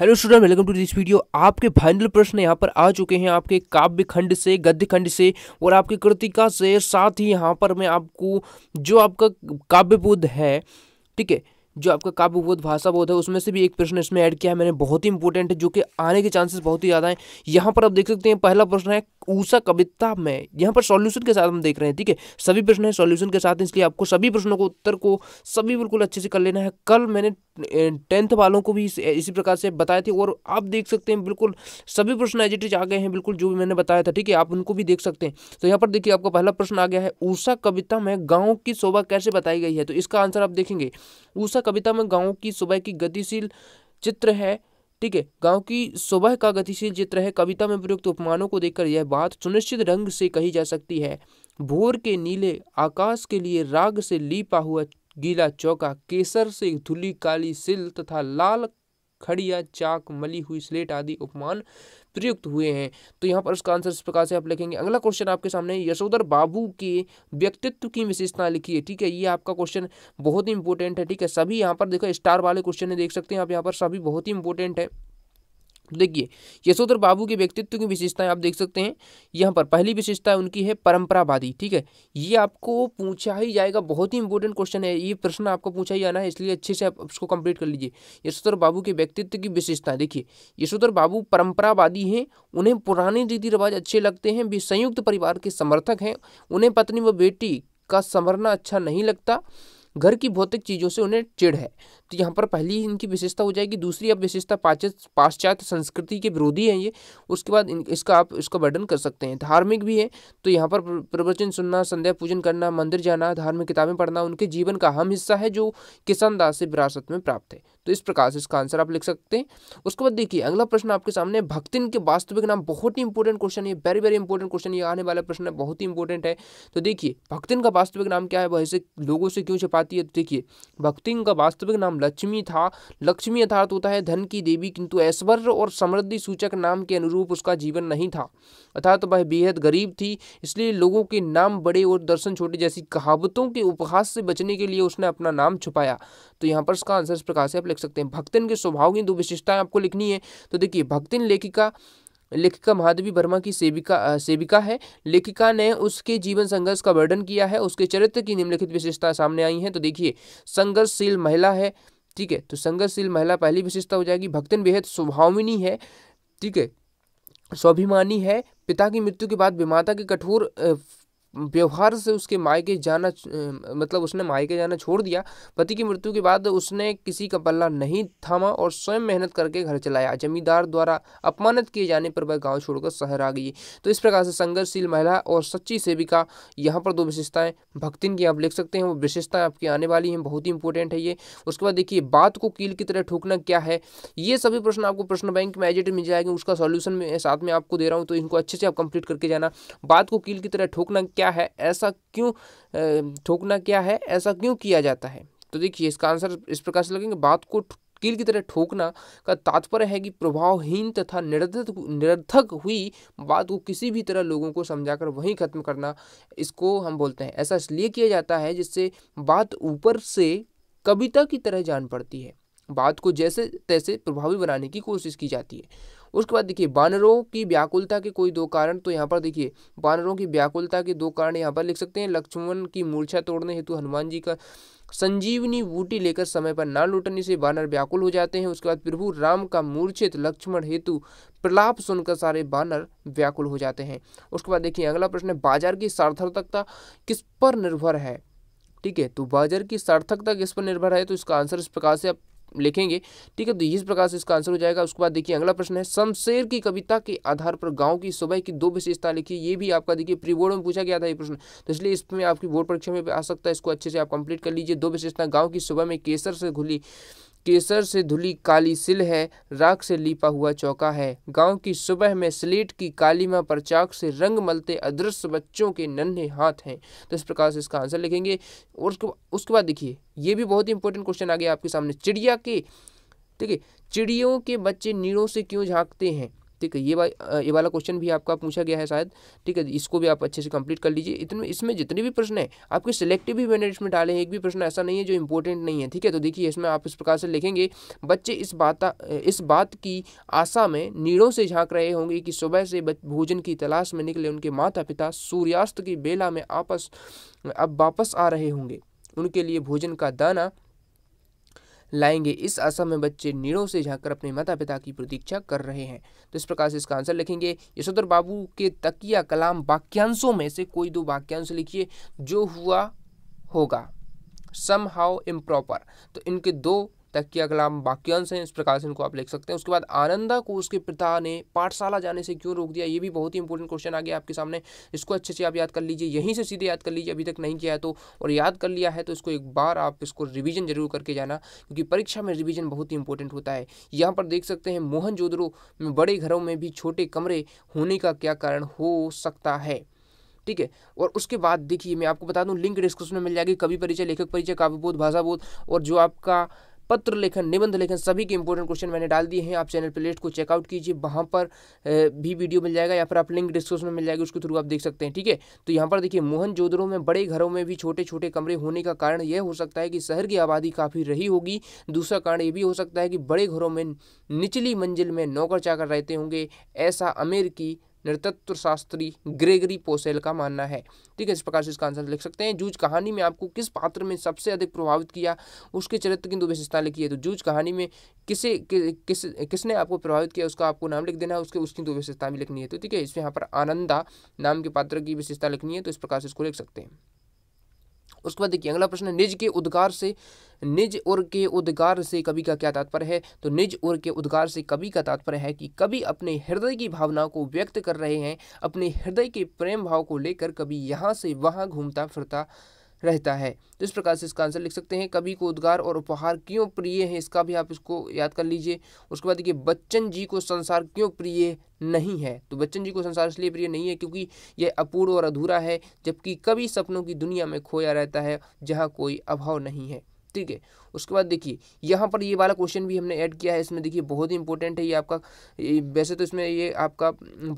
hello student welcome to this video आपके final प्रश्न यहाँ पर आ चुके हैं आपके काव्य खंड से गद्य खंड से और आपके कृतिका से साथ ही यहाँ पर मैं आपको जो आपका काव्यबोध है ठीक है जो आपका काव्य बोध भाषा बोध है उसमें से भी एक प्रश्न इसमें ऐड किया है मैंने बहुत ही इंपॉर्टेंट है जो कि आने के चांसेस बहुत ही ज़्यादा हैं यहाँ पर आप देख सकते हैं पहला प्रश्न है ऊषा कविता में यहाँ पर सॉल्यूशन के साथ हम देख रहे हैं ठीक है सभी प्रश्न है सॉल्यूशन के साथ इसलिए आपको सभी प्रश्नों को उत्तर को सभी बिल्कुल अच्छे से कर लेना है कल मैंने टेंथ वालों को भी इसी प्रकार से बताए थे और आप देख सकते हैं बिल्कुल सभी प्रश्न एजिटिज आ गए हैं बिल्कुल जो भी मैंने बताया था ठीक है आप उनको भी देख सकते हैं तो यहाँ पर देखिए आपका पहला प्रश्न आ गया है ऊषा कविता में गाँव की शोभा कैसे बताई गई है तो इसका आंसर आप देखेंगे ऊषा कविता में गाँव की सुबह की गतिशील चित्र है ठीक है गांव की सुबह का गतिशील चित्र है कविता में प्रयुक्त उपमानों को देखकर यह बात सुनिश्चित रंग से कही जा सकती है भोर के नीले आकाश के लिए राग से लीपा हुआ गीला चौका केसर से धुली काली सिल तथा लाल खड़िया चाक मली हुई स्लेट आदि उपमान प्रयुक्त हुए हैं तो यहाँ पर उसका आंसर इस प्रकार से आप लिखेंगे अगला क्वेश्चन आपके सामने यशोधर बाबू के व्यक्तित्व की विशेषता लिखी है ठीक है ये आपका क्वेश्चन बहुत ही इंपॉर्टेंट है ठीक है सभी यहाँ पर देखो स्टार वाले क्वेश्चन देख सकते हैं आप यहाँ पर सभी बहुत ही इंपॉर्टेंट है देखिए यशोधर बाबू के व्यक्तित्व की विशेषताएं आप देख सकते हैं यहाँ पर पहली विशेषता उनकी है परंपरावादी ठीक है ये आपको पूछा ही जाएगा बहुत ही इंपॉर्टेंट क्वेश्चन है ये प्रश्न आपको पूछा ही जाना है इसलिए अच्छे से आप उसको कंप्लीट कर लीजिए यशोधर बाबू के व्यक्तित्व की विशेषताएं देखिए यशोधर बाबू परंपरावादी हैं उन्हें पुराने रीति रिवाज अच्छे लगते हैं वे संयुक्त परिवार के समर्थक हैं उन्हें पत्नी व बेटी का संवरना अच्छा नहीं लगता घर की भौतिक चीज़ों से उन्हें चिड़ है तो यहाँ पर पहली इनकी विशेषता हो जाएगी दूसरी अब विशेषता पाश्चात्य संस्कृति के विरोधी हैं ये उसके बाद इसका आप इसका वर्णन कर सकते हैं धार्मिक भी है तो यहाँ पर प्रवचन सुनना संध्या पूजन करना मंदिर जाना धार्मिक किताबें पढ़ना उनके जीवन का अहम हिस्सा है जो किसान दास से विरासत में प्राप्त है तो इस प्रकार से इसका आंसर आप लिख सकते हैं उसके बाद देखिए अगला प्रश्न आपके सामने भक्तिन के वास्तविक नाम बहुत ही इंपॉर्टेंट क्वेश्चन है वेरी वेरी इंपॉर्टेंट क्वेश्चन ये आने वाला प्रश्न है बहुत ही इंपॉर्टेंट है तो देखिए भक्तिन का वास्तविक नाम क्या है वह ऐसे लोगों से क्यों छिपाती है तो देखिए भक्तिन का वास्तविक नाम नाम लक्ष्मी था लक्ष्मी अर्थात होता है धन की देवी किंतु ऐश्वर्य और समृद्धि सूचक नाम के अनुरूप उसका जीवन नहीं था अर्थात वह बेहद गरीब थी इसलिए लोगों के नाम बड़े और दर्शन छोटे जैसी कहावतों के उपहास से बचने के लिए उसने अपना नाम छुपाया तो यहाँ पर इसका आंसर इस प्रकार से आप लिख सकते हैं भक्तिन के स्वभाव की दो विशेषताएं आपको लिखनी है तो देखिए भक्तिन लेखिका लेखिका महादेवी वर्मा की सेविका सेविका है लेखिका ने उसके जीवन संघर्ष का वर्णन किया है उसके चरित्र की निम्नलिखित विशेषता सामने आई हैं तो देखिए संघर्षशील महिला है ठीक है तो संघर्षशील महिला पहली विशेषता हो जाएगी भक्तन बेहद स्वभाविनी है ठीक है स्वाभिमानी है पिता की मृत्यु के बाद विमाता के कठोर व्यवहार से उसके मायके जाना मतलब उसने मायके जाना छोड़ दिया पति की मृत्यु के बाद उसने किसी का पल्ला नहीं थामा और स्वयं मेहनत करके घर चलाया जमींदार द्वारा अपमानित किए जाने पर वह गाँव छोड़कर शहर आ गई तो इस प्रकार से संघर्षशील महिला और सच्ची सेविका यहाँ पर दो विशेषताएं भक्तिन की आप लिख सकते हैं वो विशेषताएं आपकी आने वाली हैं बहुत ही इंपॉर्टेंट है ये उसके बाद देखिए बात को कील की तरह ठोकना क्या है ये सभी प्रश्न आपको प्रश्न बैंक में एजेट मिल जाएंगे उसका सॉल्यूशन में साथ में आपको दे रहा हूँ तो इनको अच्छे से आप कंप्लीट करके जाना बात को कील की तरह ठोकना क्या क्या है ऐसा क्यों ठोकना क्या है ऐसा क्यों किया जाता है तो देखिए इसका आंसर इस प्रकार से लगेंगे बात को कील की तरह ठोकना का तात्पर्य है कि प्रभावहीन तथा निरर्थक निरर्थक हुई बात को किसी भी तरह लोगों को समझाकर वहीं ख़त्म करना इसको हम बोलते हैं ऐसा इसलिए किया जाता है जिससे बात ऊपर से कविता की तरह जान पड़ती है बात को जैसे तैसे प्रभावी बनाने की कोशिश की जाती है उसके बाद देखिए बानरों की व्याकुलता के कोई दो कारण तो यहाँ पर देखिए बानरों की व्याकुलता के दो कारण यहाँ पर लिख सकते हैं लक्ष्मण की मूर्छा तोड़ने हेतु हनुमान जी का संजीवनी बूटी लेकर समय पर ना लुटने से बानर व्याकुल हो जाते हैं उसके बाद प्रभु राम का मूर्छित लक्ष्मण हेतु प्रलाप सुनकर सारे बानर व्याकुल हो जाते हैं उसके बाद देखिए अगला प्रश्न है बाजार की सार्थकता किस पर निर्भर है ठीक है तो बाजार की सार्थकता किस पर निर्भर है तो इसका आंसर इस प्रकार से आप लिखेंगे ठीक है तो इस प्रकार से इसका आंसर हो जाएगा उसके बाद देखिए अगला प्रश्न है शमशेर की कविता के आधार पर गाँव की सुबह की दो विशेषता लिखिए ये भी आपका देखिए प्री बोर्ड में पूछा गया था ये प्रश्न तो इसलिए इसमें आपकी बोर्ड परीक्षा में आ सकता है इसको अच्छे से आप कंप्लीट कर लीजिए दो विशेषता गाँव की सुबह में केसर से घुली केसर से धुली काली सिल है राख से लीपा हुआ चौका है गांव की सुबह में स्लेट की कालीमा पर चाक से रंग मलते अदृश्य बच्चों के नन्हे हाथ हैं तो इस प्रकार से इसका आंसर लिखेंगे और उसके उसके बाद देखिए ये भी बहुत ही इंपॉर्टेंट क्वेश्चन आ गया आपके सामने चिड़िया के ठीक है चिड़ियों के बच्चे नीड़ों से क्यों झाँकते हैं ठीक है ये वा ये वाला क्वेश्चन भी आपका पूछा गया है शायद ठीक है इसको भी आप अच्छे से कंप्लीट कर लीजिए इतने इसमें जितने भी प्रश्न है आपके सिलेक्टिव भी मैंने इसमें डाले हैं एक भी प्रश्न ऐसा नहीं है जो इंपॉर्टेंट नहीं है ठीक है तो देखिए इसमें आप इस प्रकार से लिखेंगे बच्चे इस बात इस बात की आशा में नीड़ों से झाँक रहे होंगे कि सुबह से भोजन की तलाश में निकले उनके माता पिता सूर्यास्त की बेला में आपस अब वापस आ रहे होंगे उनके लिए भोजन का दाना लाएंगे इस आशा में बच्चे नीड़ों से झाँककर अपने माता पिता की प्रतीक्षा कर रहे हैं तो इस प्रकार से इसका आंसर लिखेंगे यशोधर बाबू के तकिया कलाम वाक्यांशों में से कोई दो वाक्यांश लिखिए जो हुआ होगा सम हाउ इम्प्रॉपर तो इनके दो तक किया अगला वाक्यांश हैं है इस प्रकार से इनको आप लिख सकते हैं उसके बाद आनंदा को उसके पिता ने पाठशाला जाने से क्यों रोक दिया ये भी बहुत ही इंपॉर्टेंट क्वेश्चन आ गया आपके सामने इसको अच्छे से आप याद कर लीजिए यहीं से सीधे याद कर लीजिए अभी तक नहीं किया है तो और याद कर लिया है तो इसको एक बार आप इसको रिविजन जरूर करके जाना क्योंकि परीक्षा में रिविजन बहुत ही इंपॉर्टेंट होता है यहाँ पर देख सकते हैं मोहन में बड़े घरों में भी छोटे कमरे होने का क्या कारण हो सकता है ठीक है और उसके बाद देखिए मैं आपको बता दूं लिंक डिस्क्रिप्शन में मिल जाएगी कवि परिचय लेखक परिचय भाषा बोध और जो आपका पत्र लेखन निबंध लेखन सभी के इंपॉर्टेंट क्वेश्चन मैंने डाल दिए हैं आप चैनल प्लेट को चेकआउट कीजिए वहाँ पर भी वीडियो मिल जाएगा या फिर आप लिंक डिस्क्रिप्शन में मिल जाएगी उसके थ्रू आप देख सकते हैं ठीक है तो यहाँ पर देखिए मोहन जोधरों में बड़े घरों में भी छोटे छोटे कमरे होने का कारण यह हो सकता है कि शहर की आबादी काफ़ी रही होगी दूसरा कारण ये भी हो सकता है कि बड़े घरों में निचली मंजिल में नौकर चाकर रहते होंगे ऐसा अमेर की नृतत्व शास्त्री ग्रेगरी पोसेल का मानना है ठीक है इस प्रकार से इसका आंसर लिख सकते हैं जूज कहानी में आपको किस पात्र में सबसे अधिक प्रभावित किया उसके चरित्र की दो विशेषता लिखी है तो जूज कहानी में किसे कि, किस किसने आपको प्रभावित किया उसका आपको नाम लिख देना है उसके उसकी दो विशेषता भी लिखनी है तो ठीक है इसमें यहाँ पर आनंदा नाम के पात्र की विशेषता लिखनी है तो इस प्रकार से इसको लिख सकते हैं उसके बाद देखिए अगला प्रश्न निज के उद्गार से निज और के उद्गार से कवि का क्या तात्पर्य है तो निज और के उद्गार से कवि का तात्पर्य है कि कवि अपने हृदय की भावना को व्यक्त कर रहे हैं अपने हृदय के प्रेम भाव को लेकर कभी यहाँ से वहाँ घूमता फिरता रहता है तो इस प्रकार से इसका आंसर लिख सकते हैं कभी को उद्गार और उपहार क्यों प्रिय हैं इसका भी आप इसको याद कर लीजिए उसके बाद देखिए बच्चन जी को संसार क्यों प्रिय नहीं है तो बच्चन जी को संसार इसलिए प्रिय नहीं है क्योंकि यह अपूर्ण और अधूरा है जबकि कभी सपनों की दुनिया में खोया रहता है जहाँ कोई अभाव नहीं है ठीक है उसके बाद देखिए यहाँ पर ये वाला क्वेश्चन भी हमने ऐड किया है इसमें देखिए बहुत ही इंपॉर्टेंट है ये आपका वैसे तो इसमें ये आपका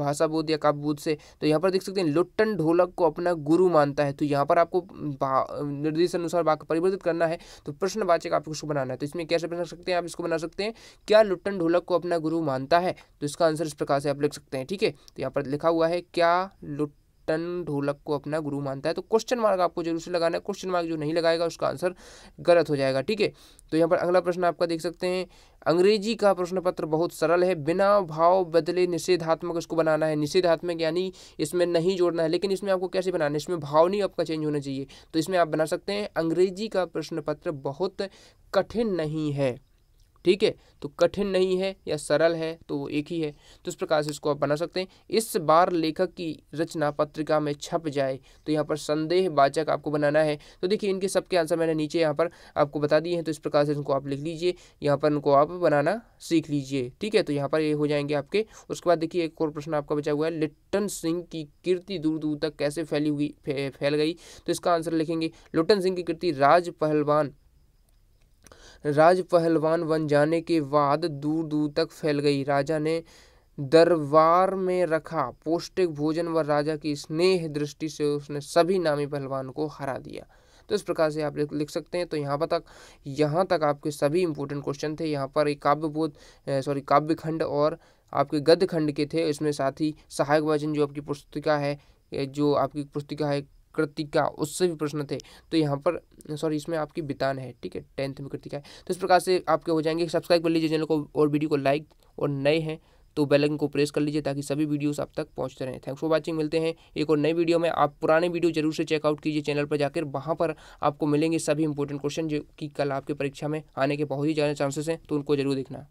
भाषा बोध या काव्य बोध से तो यहाँ पर देख सकते हैं लुट्टन ढोलक को अपना गुरु मानता है तो यहाँ पर आपको निर्देश अनुसार वाक्य परिवर्तित करना है तो प्रश्नवाचक आपको इसको बनाना है तो इसमें कैसे बना सकते हैं आप इसको बना सकते हैं क्या लुट्टन ढोलक को अपना गुरु मानता है तो इसका आंसर इस प्रकार से आप लिख सकते हैं ठीक है तो यहाँ पर लिखा हुआ है क्या लुट टन ढोलक को अपना गुरु मानता है तो क्वेश्चन मार्क आपको जरूर से लगाना है क्वेश्चन मार्क जो नहीं लगाएगा उसका आंसर गलत हो जाएगा ठीक है तो यहाँ पर अगला प्रश्न आपका देख सकते हैं अंग्रेजी का प्रश्न पत्र बहुत सरल है बिना भाव बदले निषेधात्मक इसको बनाना है निषेधात्मक यानी इसमें नहीं जोड़ना है लेकिन इसमें आपको कैसे बनाना है इसमें भाव नहीं आपका चेंज होना चाहिए तो इसमें आप बना सकते हैं अंग्रेजी का प्रश्न पत्र बहुत कठिन नहीं है ठीक है तो कठिन नहीं है या सरल है तो वो एक ही है तो इस प्रकार से इसको आप बना सकते हैं इस बार लेखक की रचना पत्रिका में छप जाए तो यहाँ पर संदेह वाचक आपको बनाना है तो देखिए इनके सबके आंसर मैंने नीचे यहाँ पर आपको बता दिए हैं तो इस प्रकार से इनको आप लिख लीजिए यहाँ पर इनको आप बनाना सीख लीजिए ठीक है तो यहाँ पर ये हो जाएंगे आपके उसके बाद देखिए एक और प्रश्न आपका बचा हुआ है लिट्टन सिंह की कीर्ति दूर दूर तक कैसे फैली हुई फैल गई तो इसका आंसर लिखेंगे लुटन सिंह की कीर्ति राज पहलवान राज पहलवान बन जाने के बाद दूर दूर तक फैल गई राजा ने दरबार में रखा पौष्टिक भोजन व राजा की स्नेह दृष्टि से उसने सभी नामी पहलवान को हरा दिया तो इस प्रकार से आप लिख सकते हैं तो यहाँ पर तक यहाँ तक आपके सभी इंपॉर्टेंट क्वेश्चन थे यहाँ पर एक काव्यबोध सॉरी काव्य खंड और आपके गद्य खंड के थे इसमें साथ ही सहायक वचन जो आपकी पुस्तिका है जो आपकी पुस्तिका है कृतिका उससे भी प्रश्न थे तो यहाँ पर सॉरी इसमें आपकी बितान है ठीक है टेंथ में कृतिका है तो इस प्रकार से आपके हो जाएंगे सब्सक्राइब कर लीजिए चैनल को और वीडियो को लाइक और नए हैं तो बेल आइकन को प्रेस कर लीजिए ताकि सभी वीडियोस आप तक पहुंचते रहें थैंक्स फॉर वाचिंग मिलते हैं एक और नई वीडियो में आप पुराने वीडियो जरूर से चेकआउट कीजिए चैनल पर जाकर वहां पर आपको मिलेंगे सभी इंपॉर्टेंट क्वेश्चन जो कि कल आपके परीक्षा में आने के बहुत ही ज़्यादा चांसेस हैं तो उनको जरूर देखना